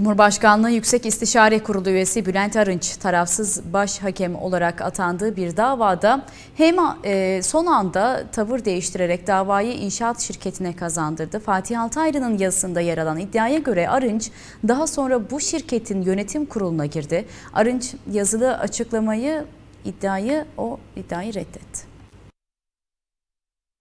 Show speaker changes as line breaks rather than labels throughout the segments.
Cumhurbaşkanlığı Yüksek İstişare Kurulu üyesi Bülent Arınç tarafsız baş hakem olarak atandığı bir davada hem e, son anda tavır değiştirerek davayı inşaat şirketine kazandırdı. Fatih Altaylı'nın yazısında yer alan iddiaya göre Arınç daha sonra bu şirketin yönetim kuruluna girdi. Arınç yazılı açıklamayı iddiayı o iddiayı reddetti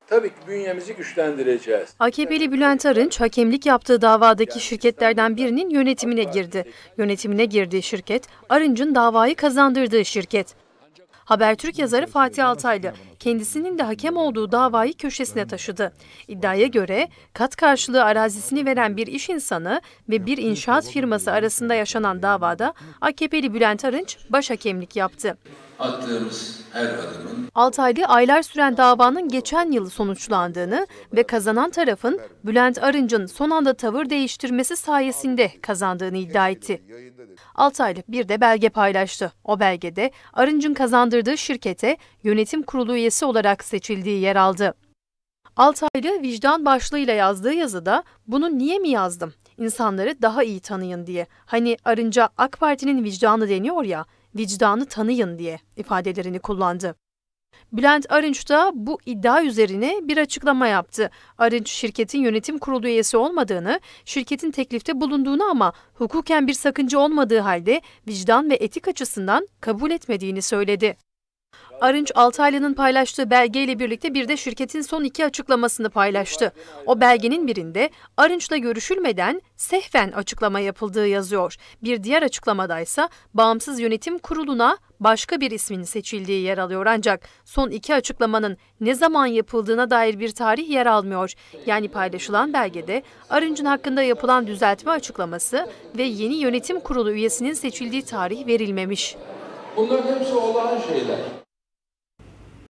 tabii ki bünyemizi güçlendireceğiz. AKP'li Bülent Arınç hakemlik yaptığı davadaki şirketlerden birinin yönetimine girdi. Yönetimine girdiği şirket Arınç'ın davayı kazandırdığı şirket. Habertürk yazarı Fatih Altaylı kendisinin de hakem olduğu davayı köşesine taşıdı. İddiaya göre kat karşılığı arazisini veren bir iş insanı ve bir inşaat firması arasında yaşanan davada AKP'li Bülent Arınç baş hakemlik yaptı.
Attığımız her adımın...
Altaylı aylar süren davanın geçen yıl sonuçlandığını ve kazanan tarafın Bülent Arınç'ın son anda tavır değiştirmesi sayesinde kazandığını iddia etti. Altaylı bir de belge paylaştı. O belgede Arınç'ın kazandırdığı şirkete yönetim kurulu üyesi olarak seçildiği yer aldı. Altaylı vicdan başlığıyla yazdığı yazıda bunu niye mi yazdım? İnsanları daha iyi tanıyın diye. Hani Arınca AK Parti'nin vicdanı deniyor ya vicdanı tanıyın diye ifadelerini kullandı. Bülent Arınç da bu iddia üzerine bir açıklama yaptı. Arınç şirketin yönetim kurulu üyesi olmadığını, şirketin teklifte bulunduğunu ama hukuken bir sakınca olmadığı halde vicdan ve etik açısından kabul etmediğini söyledi. Arınç Altaylı'nın paylaştığı belgeyle birlikte bir de şirketin son iki açıklamasını paylaştı. O belgenin birinde Arınç'la görüşülmeden sehven açıklama yapıldığı yazıyor. Bir diğer açıklamada ise bağımsız yönetim kuruluna başka bir ismin seçildiği yer alıyor ancak son iki açıklamanın ne zaman yapıldığına dair bir tarih yer almıyor. Yani paylaşılan belgede Arınç'ın hakkında yapılan düzeltme açıklaması ve yeni yönetim kurulu üyesinin seçildiği tarih verilmemiş. Bunların hepsi olağan şeyler.